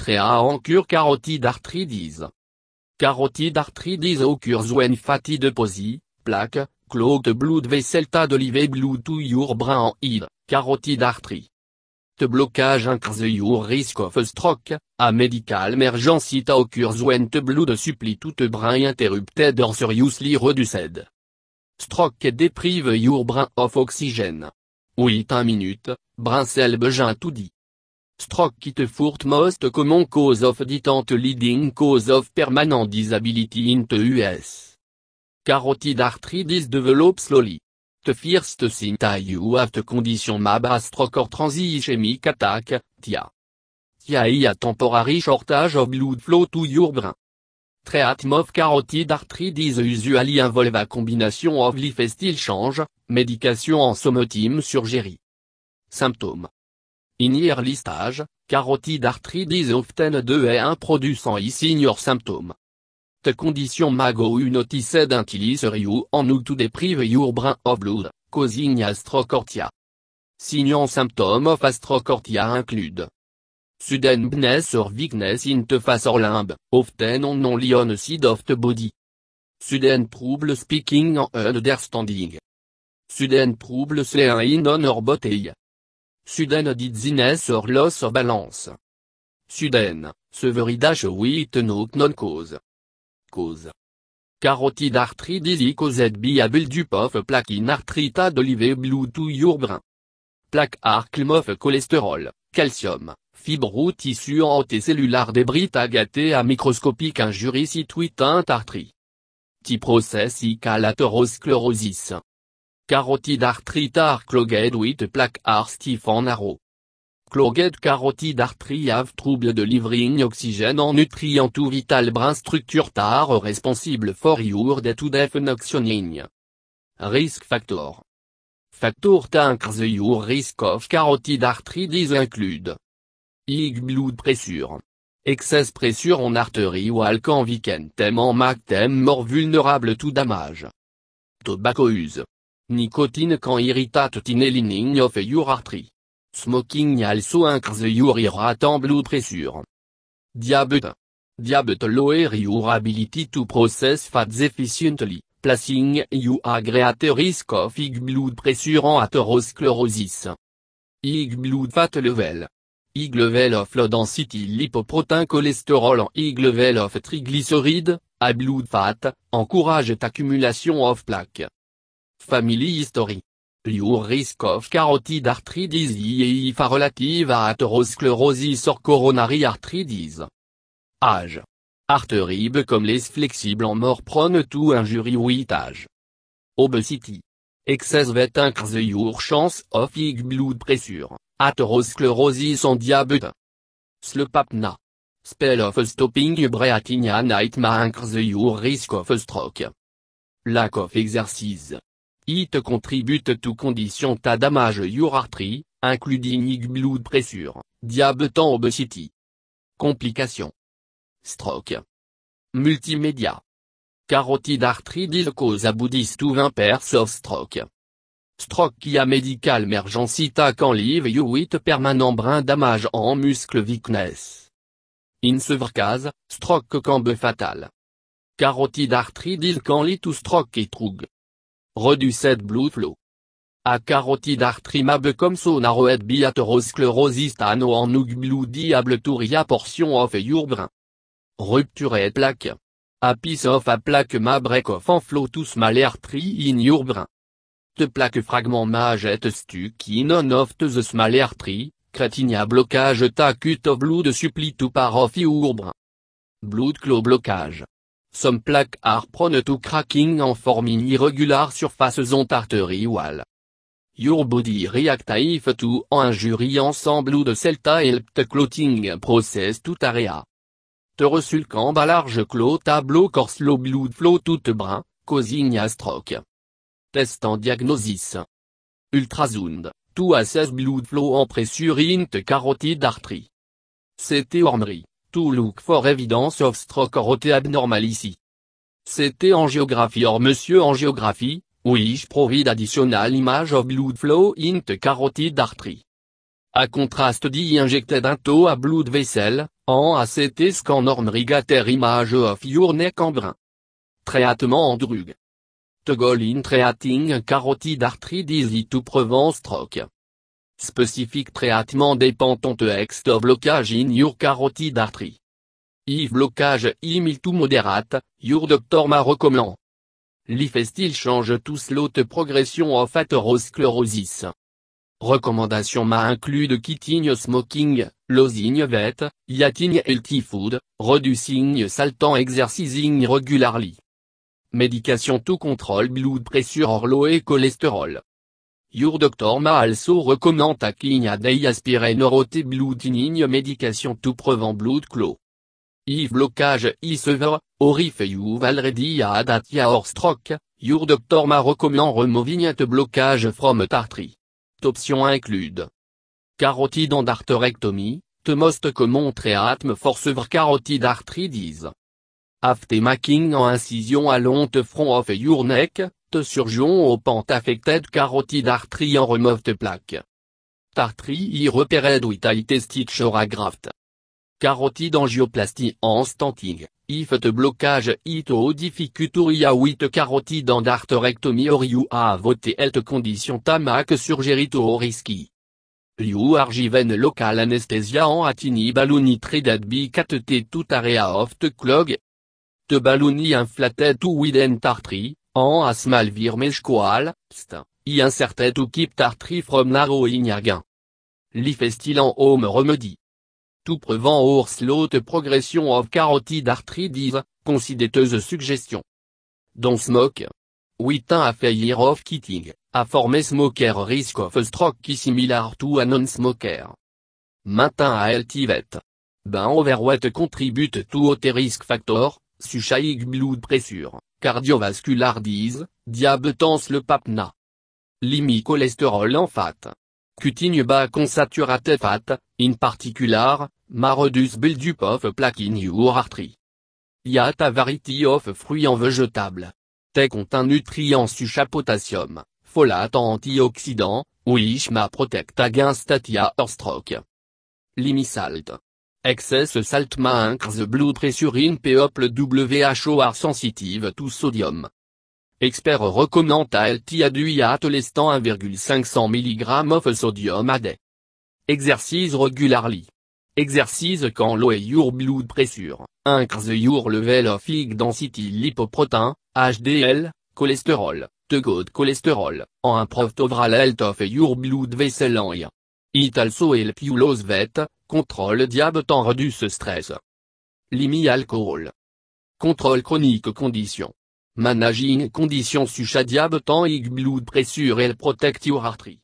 réa en cure carotide arthridis. Carotide arthridis au cure fatty de posi, plaque, claude blood vessel de dolive blue to your brun en id, carotide arthri. Te blocage un your risk of stroke, a medical emergency ta au when te te de supplie tout te brin interrupted or seriously reduced. Stroke déprive your brin of oxygène. 8 minute brin selbe tout dit. Stroke fourth most common cause of detente leading cause of permanent disability in the US. Carotid arthritis develops slowly. The first sign you have the condition mab a stroke or transichemic attack, TIA. TIA a temporary shortage of blood flow to your brain. Treatment of carotid arthritis usually involve a combination of lifestyle change, medication and somotime surgery. Symptômes In your listage, carotid arthritis often 2 et 1 producing signor symptômes. Te condition mago noticed until you en ou to deprive your brain of blood, causing astrocortia. Signant symptômes of astrocortia include. Sudden bness or weakness in the face or limb, often on non-lion side of the body. Sudden trouble speaking and understanding. Sudden trouble seeing in on or botteille. Suden dit or los of balance. Suden, severidage wit not non cause. Cause. Carotide arthritis I du pof plaquine arthrita d'olive blue to your brain. Plaque arclmof cholestérol, calcium, fibre ou tissu antécellulaire débris agaté à microscopique injurie situite arthrite. T process i calaterosclerosis. Carotide arthrite ar cloged with plaque stiff en Arrow. Cloged carotide arthrite have trouble de livrée oxygène en nutrient ou vital brain structure tar responsible for your day to death noxioning. Risk factor. Factor tank your risk of carotid is include. High blood pressure. Excess pressure on artery ou can weekend them en make them more vulnerable to damage. Tobacco use. Nicotine can irritate in lining of your artery. Smoking also increases your irritant blood pressure. Diabetes. Diabetes lower your ability to process fats efficiently, placing you at greater risk of high blood pressure and atherosclerosis. High blood fat level. High level of low density lipoprotein cholesterol and high level of triglycerides, a blood fat, encourage accumulation of plaque. Family History. Your risk of carotid arthritis is e relative à atherosclerosis or coronary arthritis. Âge. Arterib comme les flexibles en mort prone tout injury ou étage. Obesity. Excess weight increase your chance of high blood pressure, atherosclerosis and diabetes. Slepapna. Spell of stopping breathing at night increase your risk of stroke. Lack of exercise. It contribute to condition ta damage your artery, including blood pressure, diabète obesity. Complications. Stroke. Multimédia. Carotide dil cause about ou to 20 of stroke. Stroke qui a medical emergency ta can live you permanent brain damage en muscle weakness. In case, stroke be fatal. Carotide artridil can lead to stroke et trug reduced blue flow. A carotide artrimab comme sonaroed clerosist tano en blue diable touria portion of your brain. Rupture et plaque. A piece of a plaque ma break off en flow tous tri in your brain. Te plaque fragment mage stuck in non of the smaller tri, crétinia blocage ta cut of de suppli to par of your brain. Blood clo blocage. Somme plaques are prone to cracking en forming irregular surfaces on artery wall. Your body reactive to injury ensemble ou de celta help clotting process tout area. Te camp bas large clot tableau corse low blood flow tout brun, causing a stroke. Test en diagnosis. Ultrasound, to assess blood flow en pressure in carotide carotid artery. CT To look for evidence of stroke or abnormal ici. C'était géographie or monsieur en angiographie, which provide additional image of blood flow in the carotid artery. A contrast the injected into a blood vessel, en ACT scan or rigater image of your neck en brun. Traitement en drug. go in treating carotid artery disease to prevent stroke. Spécifique traitement des ex blocage Blocage in your carotid artery. If blocage is to moderate, your doctor ma recommend. Lifestyle change to slow the progression of atherosclerosis. Recommandation ma de quitting smoking, losing vet, eating healthy food, reducing saltant and exercising regularly. Médication to control blood pressure or low cholestérol. Your doctor may also recommend taking a day aspirin or a blood medication to prevent blood clot. If blockage is severe, or if you've already had a or stroke, your doctor m'a recommend removing at blockage from tartry. artery. Options include carotide endarterectomy, the most common treatment for severe carotid artery disease. After making an incision along the front of your neck, surjon au affected carotid artery en removed plaque. y repaired with en stitch or graft. Carotid angioplastie en stenting, if blocage blockage it o difficulty with carotid and or you a voté condition tamac surgery to risky. You argiven local anesthesia en atini balloon treated bi catheter tout area of the clog. The balloon inflated to widen tartry en asmal koal Pst, y insertet ou kip tartri from naro again. Li en home remedy. Tout preven ours l'hôte progression of carotid arthritis, considéteuse suggestion. Don smoke. Witin a of kitting, a formé smoker risk of stroke qui similar to a non-smoker. Matin à eltivet. Ben overweight contribute to a risk factor, suchaig blood pressure cardiovasculaire disease, diabetes le papna. Limi cholestérol en fat. Cutigne bas consaturate fat, in particular, marodus buildup of plaque in your artery. variety of fruits en vegetable. They contient nutrients such potassium, folate antioxydant, which ma protect against atia or stroke. salt. Excess salt may increase blood pressure in people who are sensitive to sodium. Expert a healthy at least 1,500 mg of sodium a day. Exercise regularly. Exercise can lower your blood pressure, increase your level of egg density lipoprotein, HDL, cholesterol, the cholesterol, and improve overall health of your blood vessel. It also help you lose weight, control diabetes and reduce stress. Limi alcohol. Contrôle chronique condition. Managing condition such as diabetes blood pressure and protect your artery.